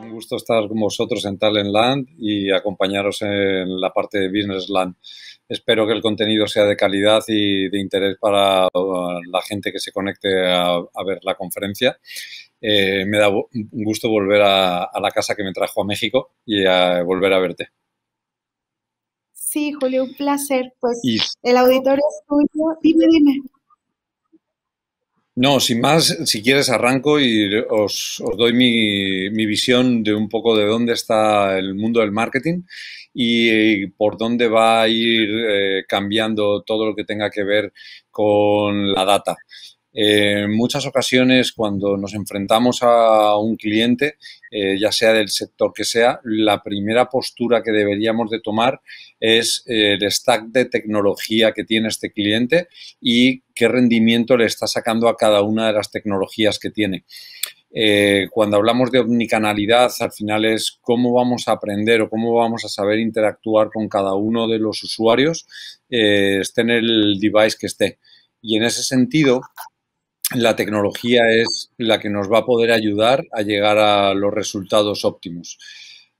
Un gusto estar con vosotros en Talent Land y acompañaros en la parte de Businessland. Espero que el contenido sea de calidad y de interés para uh, la gente que se conecte a, ver la conferencia. Eh, me da un gusto volver a, la casa que me trajo a México y a volver a verte. Sí, Julio, un placer. Pues el auditorio es tuyo. Dime, dime. No, sin más, si quieres arranco y os, doy mi, visión de un poco de dónde está el mundo del marketing y, eh, por dónde va a ir eh, cambiando todo lo que tenga que ver con la data. Eh, en muchas ocasiones cuando nos enfrentamos a un cliente, eh, ya sea del sector que sea, la primera postura que deberíamos de tomar es eh, el stack de tecnología que tiene este cliente y qué rendimiento le está sacando a cada una de las tecnologías que tiene. cuando hablamos de omnicanalidad, al final es cómo vamos a aprender o cómo vamos a saber interactuar con cada uno de los usuarios, eh, esté en el device que esté. Y en ese sentido, la tecnología es la que nos va a poder ayudar a llegar a los resultados óptimos.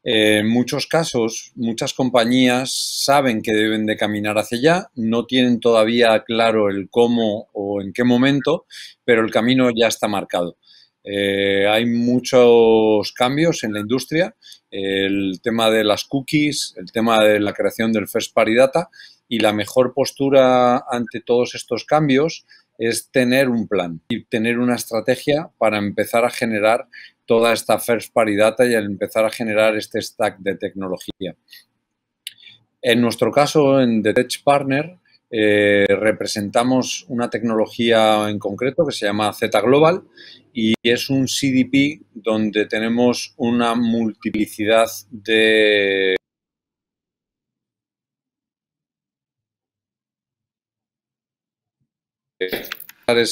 Eh, en muchos casos, muchas compañías saben que deben de caminar hacia allá, no tienen todavía claro el cómo o en qué momento, pero el camino ya está marcado. Eh, hay muchos cambios en la industria, el tema de las cookies, el tema de la creación del first party data y la mejor postura ante todos estos cambios es tener un plan y tener una estrategia para empezar a generar toda esta first party data y empezar a generar este stack de tecnología. En nuestro caso, en The Tech Partner, eh, representamos una tecnología en concreto que se llama Z Global y es un CDP donde tenemos una multiplicidad de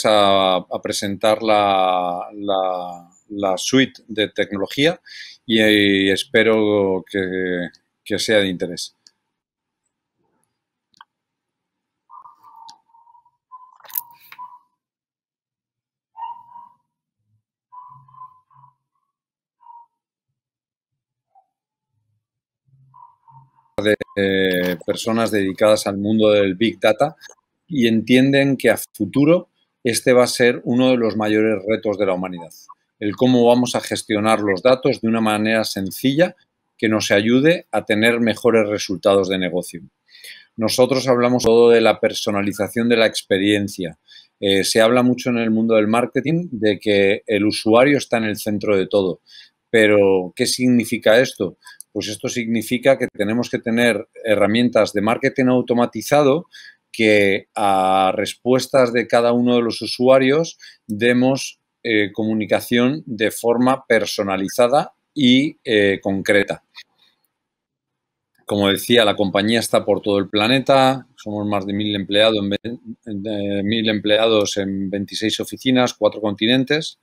a, presentar la, suite de tecnología y, espero que, sea de interés. de eh, personas dedicadas al mundo del Big Data y entienden que a futuro este va a ser uno de los mayores retos de la humanidad. El cómo vamos a gestionar los datos de una manera sencilla que nos ayude a tener mejores resultados de negocio. Nosotros hablamos todo de la personalización de la experiencia. Eh, se habla mucho en el mundo del marketing de que el usuario está en el centro de todo. Pero, ¿qué significa esto? Pues esto significa que tenemos que tener herramientas de marketing automatizado que a respuestas de cada uno de los usuarios demos eh, comunicación de forma personalizada y eh, concreta. Como decía, la compañía está por todo el planeta, somos más de mil, de eh, mil empleados en 26 oficinas, cuatro continentes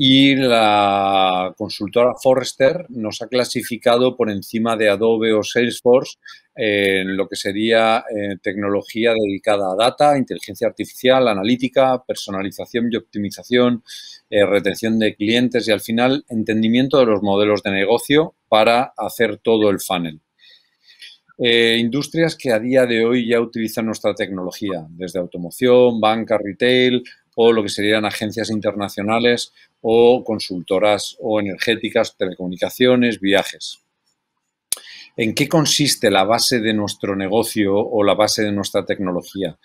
y la consultora Forrester nos ha clasificado por encima de Adobe o Salesforce en lo que sería eh, tecnología dedicada a data, inteligencia artificial, analítica, personalización y optimización, eh, retención de clientes y al final entendimiento de los modelos de negocio para hacer todo el funnel. Eh, industrias que a día de hoy ya utilizan nuestra tecnología, desde automoción, banca, retail o lo que serían agencias internacionales o consultoras o energéticas, telecomunicaciones, viajes. ¿En qué consiste la base de nuestro negocio o la base de nuestra tecnología?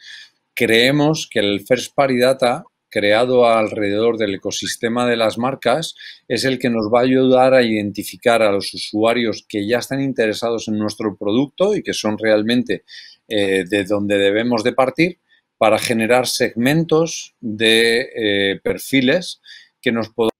Creemos que el First Party Data creado alrededor del ecosistema de las marcas es el que nos va a ayudar a identificar a los usuarios que ya están interesados en nuestro producto y que son realmente eh, de donde debemos de partir para generar segmentos de eh, perfiles que nos podamos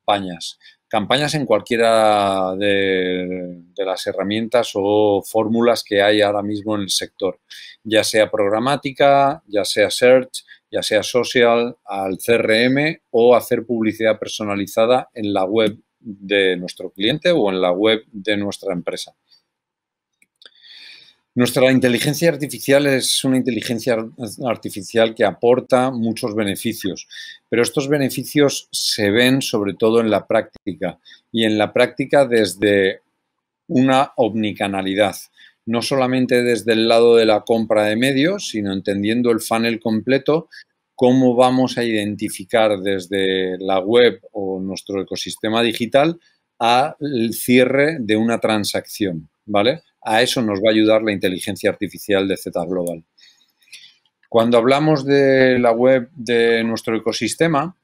campañas. Campañas en cualquiera de, de las herramientas o fórmulas que hay ahora mismo en el sector, ya sea programática, ya sea search, ya sea social, al CRM o hacer publicidad personalizada en la web de nuestro cliente o en la web de nuestra empresa. Nuestra inteligencia artificial es una inteligencia artificial que aporta muchos beneficios, pero estos beneficios se ven sobre todo en la práctica y en la práctica desde una omnicanalidad, no solamente desde el lado de la compra de medios, sino entendiendo el funnel completo, cómo vamos a identificar desde la web o nuestro ecosistema digital al cierre de una transacción, ¿vale? A eso nos va a ayudar la inteligencia artificial de Z Global. Cuando hablamos de la web de nuestro ecosistema,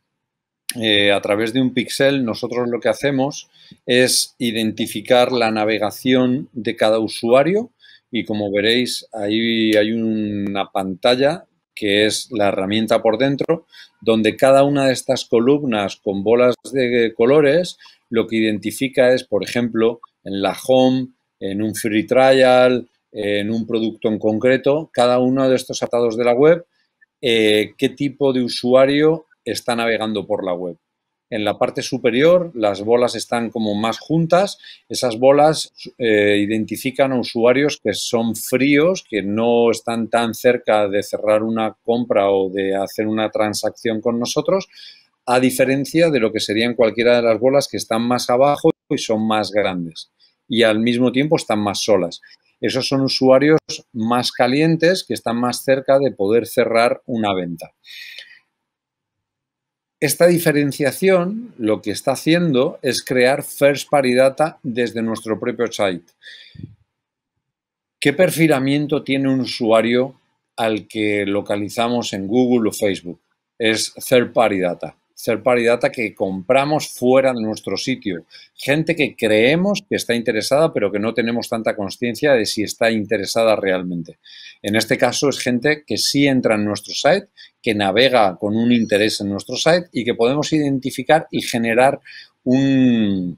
eh, a través de un pixel, nosotros lo que hacemos es identificar la navegación de cada usuario y como veréis, ahí hay una pantalla que es la herramienta por dentro, donde cada una de estas columnas con bolas de colores lo que identifica es, por ejemplo, en la home, en un free trial, en un producto en concreto, cada uno de estos atados de la web, eh, qué tipo de usuario está navegando por la web. En la parte superior las bolas están como más juntas. Esas bolas eh, identifican a usuarios que son fríos, que no están tan cerca de cerrar una compra o de hacer una transacción con nosotros, a diferencia de lo que serían cualquiera de las bolas que están más abajo y son más grandes y al mismo tiempo están más solas. Esos son usuarios más calientes que están más cerca de poder cerrar una venta. Esta diferenciación lo que está haciendo es crear first party data desde nuestro propio site. ¿Qué perfilamiento tiene un usuario al que localizamos en Google o Facebook? Es third party data. Ser party data que compramos fuera de nuestro sitio. Gente que creemos que está interesada, pero que no tenemos tanta conciencia de si está interesada realmente. En este caso es gente que sí entra en nuestro site, que navega con un interés en nuestro site y que podemos identificar y generar un,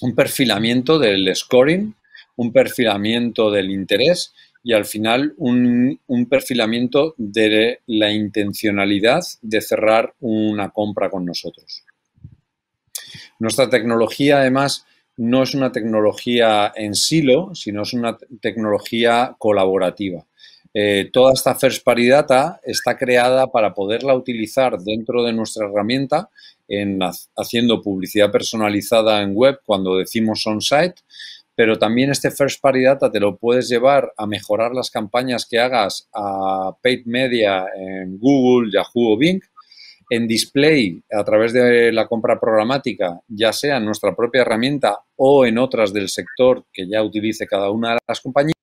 un perfilamiento del scoring, un perfilamiento del interés y al final un, perfilamiento de la intencionalidad de cerrar una compra con nosotros. Nuestra tecnología, además, no es una tecnología en silo, sino es una tecnología colaborativa. Eh, toda esta First Party Data está creada para poderla utilizar dentro de nuestra herramienta, en, haciendo publicidad personalizada en web cuando decimos on-site, pero también este first party data te lo puedes llevar a mejorar las campañas que hagas a paid media en Google, Yahoo o Bing, en display a través de la compra programática, ya sea en nuestra propia herramienta o en otras del sector que ya utilice cada una de las compañías.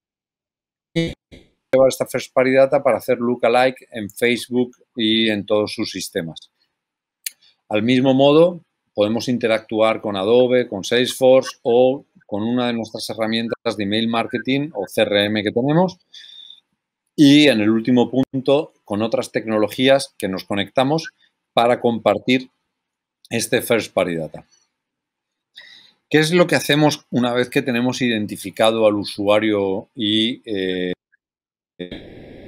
Y Llevar esta first party data para hacer lookalike en Facebook y en todos sus sistemas. Al mismo modo, podemos interactuar con Adobe, con Salesforce o con una de nuestras herramientas de email marketing o CRM que tenemos. Y en el último punto, con otras tecnologías que nos conectamos para compartir este First Party Data. ¿Qué es lo que hacemos una vez que tenemos identificado al usuario y eh,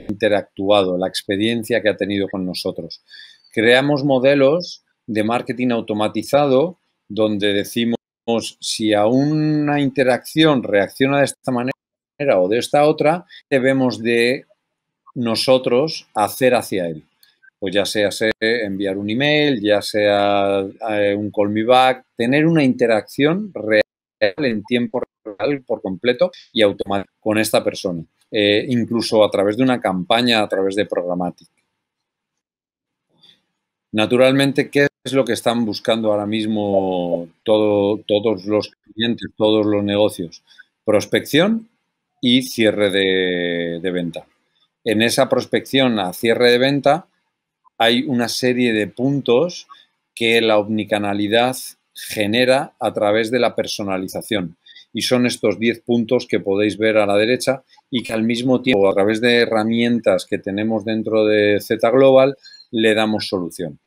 interactuado, la experiencia que ha tenido con nosotros? Creamos modelos de marketing automatizado donde decimos si a una interacción reacciona de esta manera o de esta otra, debemos de nosotros hacer hacia él. Pues ya sea, enviar un email, ya sea eh, un call me back, tener una interacción real en tiempo real por completo y automático con esta persona, eh, incluso a través de una campaña, a través de programática. Naturalmente, ¿qué es lo que están buscando ahora mismo todos los clientes, todos los negocios. Prospección y cierre de, de venta. En esa prospección a cierre de venta hay una serie de puntos que la omnicanalidad genera a través de la personalización. Y son estos 10 puntos que podéis ver a la derecha y que al mismo tiempo, a través de herramientas que tenemos dentro de Z Global, le damos solución.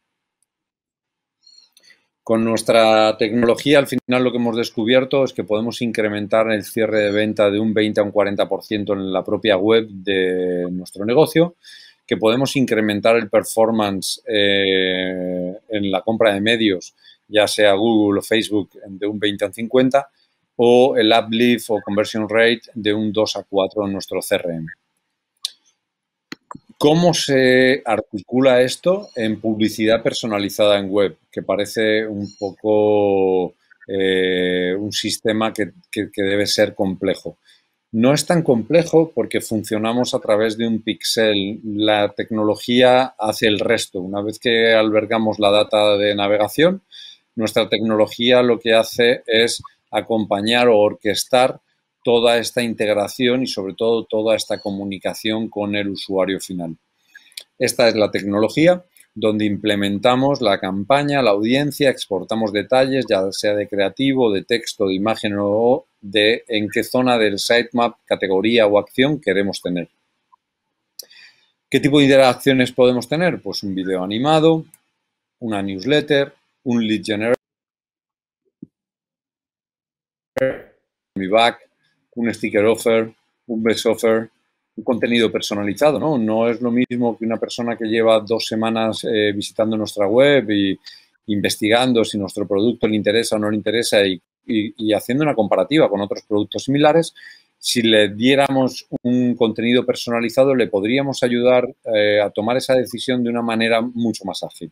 Con nuestra tecnología, al final lo que hemos descubierto es que podemos incrementar el cierre de venta de un 20 a un 40% en la propia web de nuestro negocio, que podemos incrementar el performance eh, en la compra de medios, ya sea Google o Facebook, de un 20 a un 50, o el uplift o conversion rate de un 2 a 4 en nuestro CRM. ¿Cómo se articula esto en publicidad personalizada en web? Que parece un poco eh, un sistema que, que debe ser complejo. No es tan complejo porque funcionamos a través de un pixel. La tecnología hace el resto. Una vez que albergamos la data de navegación, nuestra tecnología lo que hace es acompañar o orquestar toda esta integración y sobre todo toda esta comunicación con el usuario final. Esta es la tecnología donde implementamos la campaña, la audiencia, exportamos detalles, ya sea de creativo, de texto, de imagen o de en qué zona del sitemap, categoría o acción queremos tener. ¿Qué tipo de interacciones podemos tener? Pues un video animado, una newsletter, un lead generator, mi back, un sticker offer, un best offer, un contenido personalizado, ¿no? No es lo mismo que una persona que lleva dos semanas eh, visitando nuestra web y investigando si nuestro producto le interesa o no le interesa y, haciendo una comparativa con otros productos similares si le diéramos un contenido personalizado, le podríamos ayudar eh, a tomar esa decisión de una manera mucho más ágil.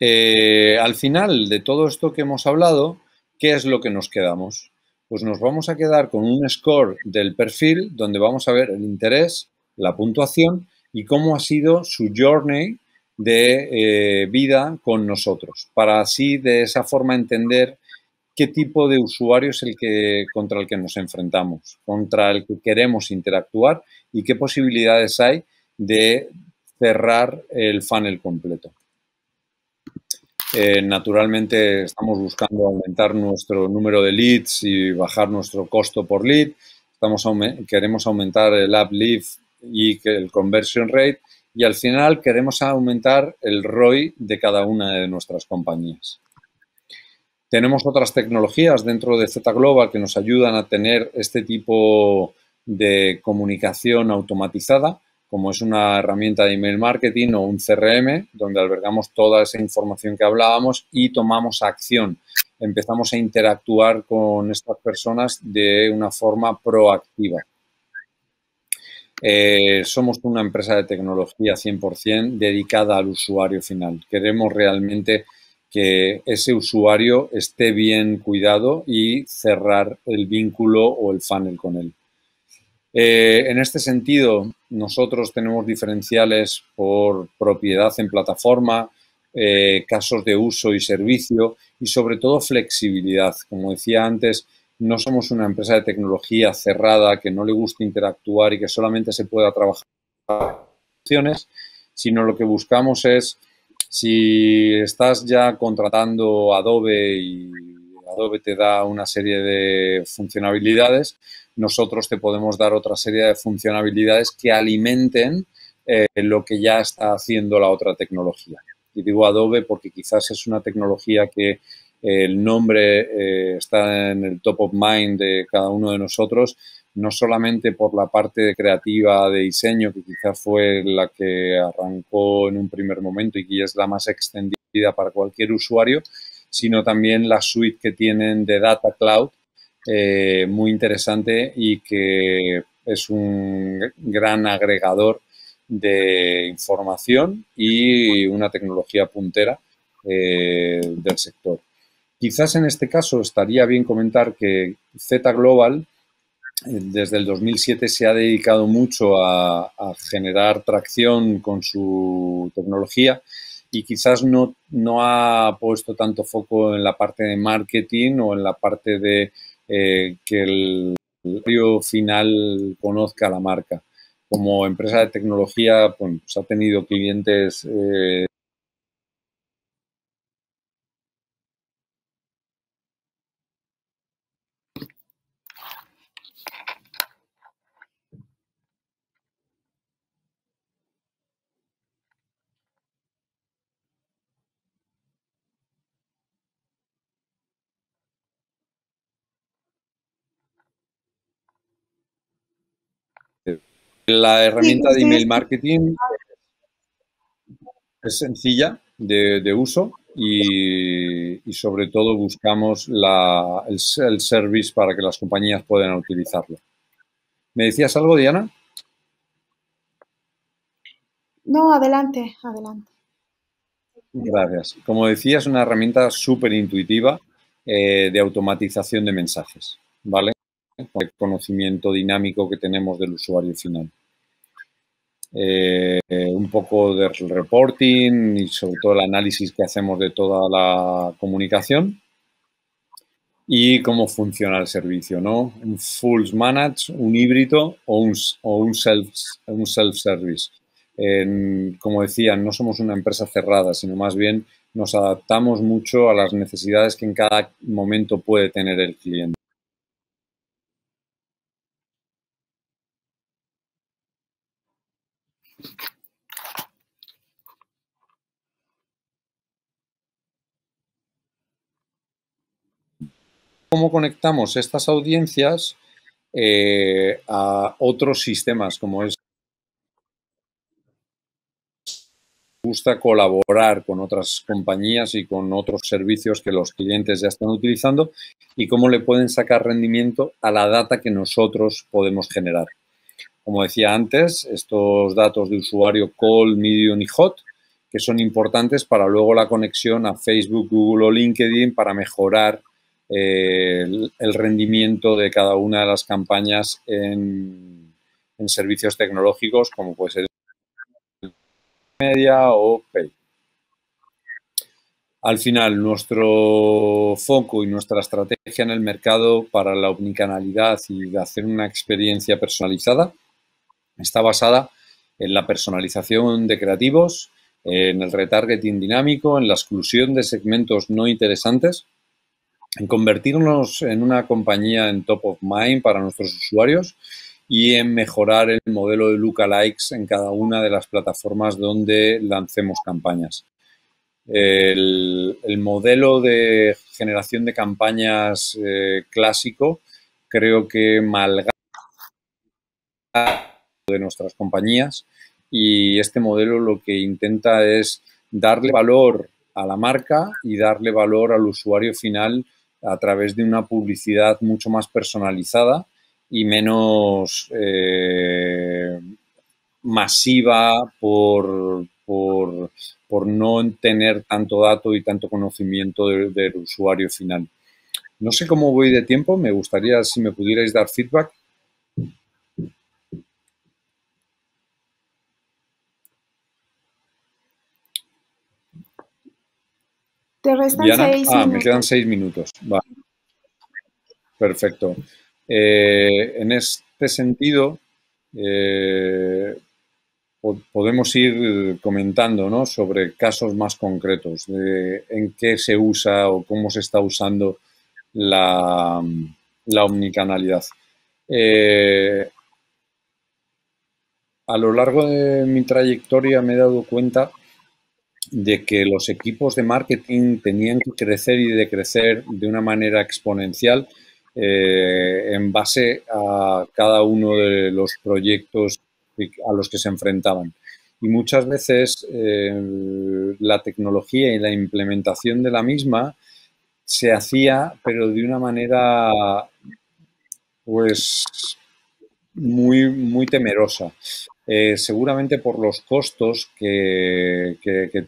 Eh, al final de todo esto que hemos hablado, ¿qué es lo que nos quedamos? pues nos vamos a quedar con un score del perfil donde vamos a ver el interés, la puntuación y cómo ha sido su journey de eh, vida con nosotros, para así de esa forma entender qué tipo de usuario es el que contra el que nos enfrentamos, contra el que queremos interactuar y qué posibilidades hay de cerrar el funnel completo. Eh, naturalmente estamos buscando aumentar nuestro número de leads y bajar nuestro costo por lead. queremos aumentar el uplift y el conversion rate y al final queremos aumentar el ROI de cada una de nuestras compañías. Tenemos otras tecnologías dentro de Z Global que nos ayudan a tener este tipo de comunicación automatizada como es una herramienta de email marketing o un CRM, donde albergamos toda esa información que hablábamos y tomamos acción. Empezamos a interactuar con estas personas de una forma proactiva. Eh, somos una empresa de tecnología 100% dedicada al usuario final. Queremos realmente que ese usuario esté bien cuidado y cerrar el vínculo o el funnel con él. Eh, en este sentido, nosotros tenemos diferenciales por propiedad en plataforma, eh, casos de uso y servicio y sobre todo flexibilidad. Como decía antes, no somos una empresa de tecnología cerrada que no le gusta interactuar y que solamente se pueda trabajar opciones, sino lo que buscamos es si estás ya contratando Adobe y Adobe te da una serie de funcionalidades, nosotros te podemos dar otra serie de funcionalidades que alimenten eh, lo que ya está haciendo la otra tecnología. Y digo Adobe porque quizás es una tecnología que eh, el nombre eh, está en el top of mind de cada uno de nosotros, no solamente por la parte creativa de diseño, que quizás fue la que arrancó en un primer momento y que es la más extendida para cualquier usuario, sino también la suite que tienen de Data Cloud, eh, muy interesante y que es un gran agregador de información y una tecnología puntera eh, del sector. Quizás en este caso estaría bien comentar que Z Global eh, desde el 2007 se ha dedicado mucho a, a generar tracción con su tecnología y quizás no, no ha puesto tanto foco en la parte de marketing o en la parte de eh, que el usuario final conozca la marca. Como empresa de tecnología, pues, ha tenido clientes eh, La herramienta de email marketing es sencilla de, uso y, sobre todo buscamos el, service para que las compañías puedan utilizarlo. ¿Me decías algo, Diana? No, adelante, adelante. Gracias. Como decía, es una herramienta súper intuitiva eh, de automatización de mensajes, ¿vale? el conocimiento dinámico que tenemos del usuario final. Eh, un poco del reporting y sobre todo el análisis que hacemos de toda la comunicación y cómo funciona el servicio, ¿no? Un full manage, un híbrido o un, o un self-service. Un self como decía, no somos una empresa cerrada, sino más bien nos adaptamos mucho a las necesidades que en cada momento puede tener el cliente. cómo conectamos estas audiencias eh, a otros sistemas, como es gusta colaborar con otras compañías y con otros servicios que los clientes ya están utilizando y cómo le pueden sacar rendimiento a la data que nosotros podemos generar. Como decía antes, estos datos de usuario call, medium y hot, que son importantes para luego la conexión a Facebook, Google o LinkedIn para mejorar eh, el, rendimiento de cada una de las campañas en, servicios tecnológicos como puede ser media o pay. Al final, nuestro foco y nuestra estrategia en el mercado para la omnicanalidad y hacer una experiencia personalizada está basada en la personalización de creativos, en el retargeting dinámico, en la exclusión de segmentos no interesantes en convertirnos en una compañía en top of mind para nuestros usuarios y en mejorar el modelo de lookalikes en cada una de las plataformas donde lancemos campañas. El, modelo de generación de campañas eh, clásico creo que malgasta de nuestras compañías y este modelo lo que intenta es darle valor a la marca y darle valor al usuario final a través de una publicidad mucho más personalizada y menos eh, masiva por, por, no tener tanto dato y tanto conocimiento del usuario final. No sé cómo voy de tiempo, me gustaría si me pudierais dar feedback. Te restan Diana? ah, me quedan seis minutos. Perfecto. Eh, en este sentido, eh, podemos ir comentando sobre casos más concretos, de en qué se usa o cómo se está usando la, omnicanalidad. Eh, a lo largo de mi trayectoria me he dado cuenta de que los equipos de marketing tenían que crecer y decrecer de una manera exponencial eh, en base a cada uno de los proyectos a los que se enfrentaban. Y muchas veces eh, la tecnología y la implementación de la misma se hacía, pero de una manera, pues, muy, muy temerosa. Eh, seguramente por los costos que,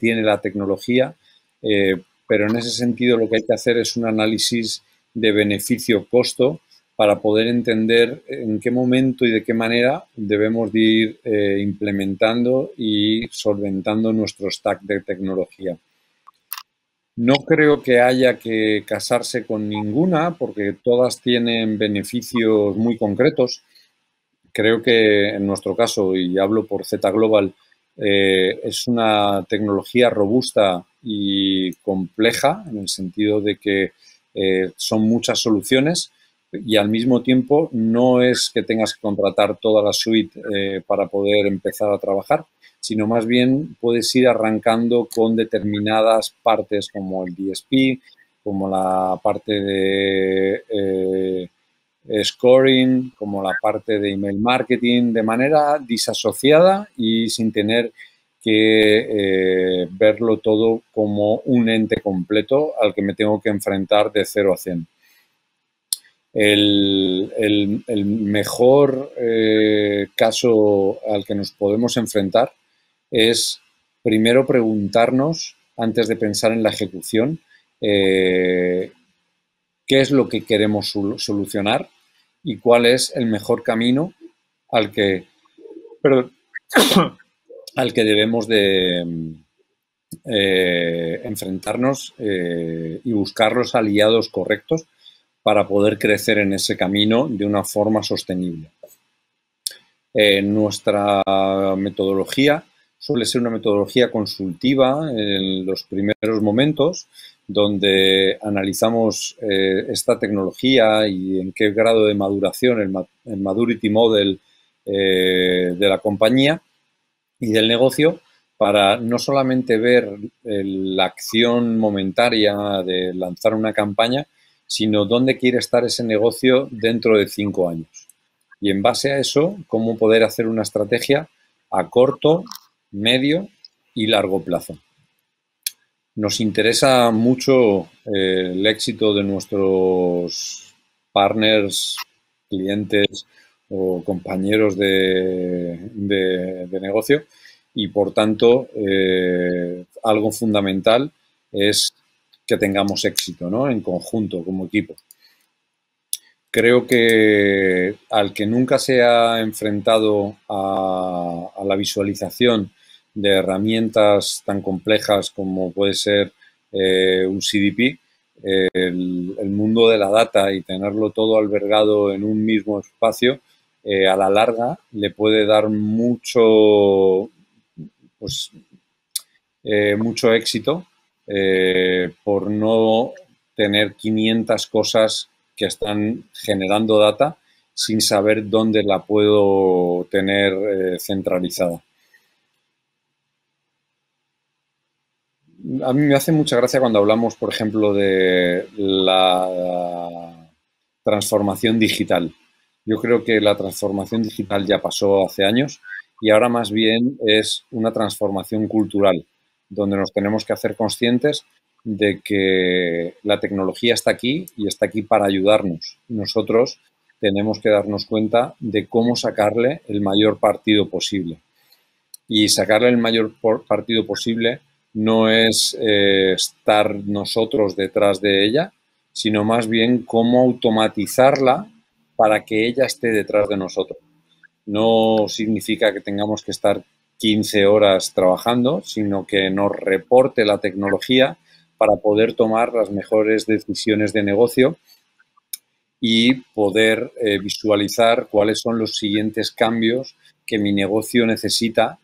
tiene la tecnología, eh, pero en ese sentido lo que hay que hacer es un análisis de beneficio-costo para poder entender en qué momento y de qué manera debemos ir eh, implementando y solventando nuestro stack de tecnología. No creo que haya que casarse con ninguna porque todas tienen beneficios muy concretos Creo que en nuestro caso, y hablo por Z Global, eh, es una tecnología robusta y compleja en el sentido de que eh, son muchas soluciones y al mismo tiempo no es que tengas que contratar toda la suite eh, para poder empezar a trabajar, sino más bien puedes ir arrancando con determinadas partes como el DSP, como la parte de eh, scoring, como la parte de email marketing, de manera disasociada y sin tener que eh, verlo todo como un ente completo al que me tengo que enfrentar de 0 a 100. El, mejor eh, caso al que nos podemos enfrentar es primero preguntarnos, antes de pensar en la ejecución, qué es lo que queremos solucionar y cuál es el mejor camino al que, al que debemos de mm, eh, enfrentarnos eh, y buscar los aliados correctos para poder crecer en ese camino de una forma sostenible. Eh, nuestra metodología suele ser una metodología consultiva en los primeros momentos, donde analizamos eh, esta tecnología y en qué grado de maduración, el, maturity model eh, de la compañía y del negocio, para no solamente ver eh, la acción momentaria de lanzar una campaña, sino dónde quiere estar ese negocio dentro de cinco años. Y en base a eso, cómo poder hacer una estrategia a corto, medio y largo plazo. Nos interesa mucho eh, el éxito de nuestros partners, clientes o compañeros de, negocio y por tanto eh, algo fundamental es que tengamos éxito ¿no? en conjunto como equipo. Creo que al que nunca se ha enfrentado a la visualización de herramientas tan complejas como puede ser eh, un CDP, el, mundo de la data y tenerlo todo albergado en un mismo espacio, eh, a la larga le puede dar mucho, pues, eh, mucho éxito por no tener 500 cosas que están generando data sin saber dónde la puedo tener centralizada. a mí me hace mucha gracia cuando hablamos, por ejemplo, de la transformación digital. Yo creo que la transformación digital ya pasó hace años y ahora más bien es una transformación cultural, donde nos tenemos que hacer conscientes de que la tecnología está aquí y está aquí para ayudarnos. Nosotros tenemos que darnos cuenta de cómo sacarle el mayor partido posible. Y sacarle el mayor partido posible no es eh, estar nosotros detrás de ella, sino más bien cómo automatizarla para que ella esté detrás de nosotros. No significa que tengamos que estar 15 horas trabajando, sino que nos reporte la tecnología para poder tomar las mejores decisiones de negocio y poder eh, visualizar cuáles son los siguientes cambios que mi negocio necesita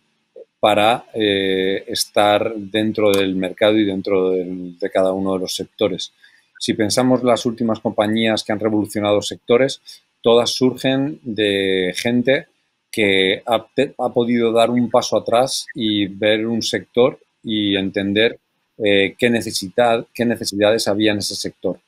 para eh, estar dentro del mercado y dentro de, cada uno de los sectores. Si pensamos las últimas compañías que han revolucionado sectores, todas surgen de gente que ha, podido dar un paso atrás y ver un sector y entender eh, qué, qué necesidades había en ese sector.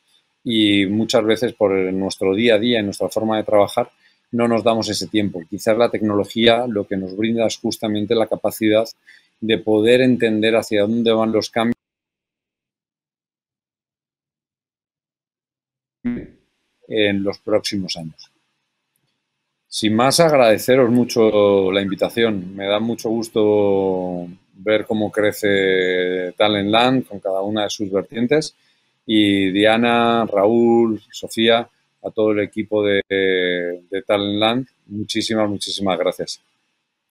Y muchas veces por nuestro día a día, y nuestra forma de trabajar, no nos damos ese tiempo. Quizás la tecnología lo que nos brinda es justamente la capacidad de poder entender hacia dónde van los cambios. en los próximos años. Sin más, agradeceros mucho la invitación. Me da mucho gusto ver cómo crece Talent Land con cada una de sus vertientes. Y Diana, Raúl, Sofía, a todo el equipo de, de Talentland. Muchísimas, muchísimas gracias.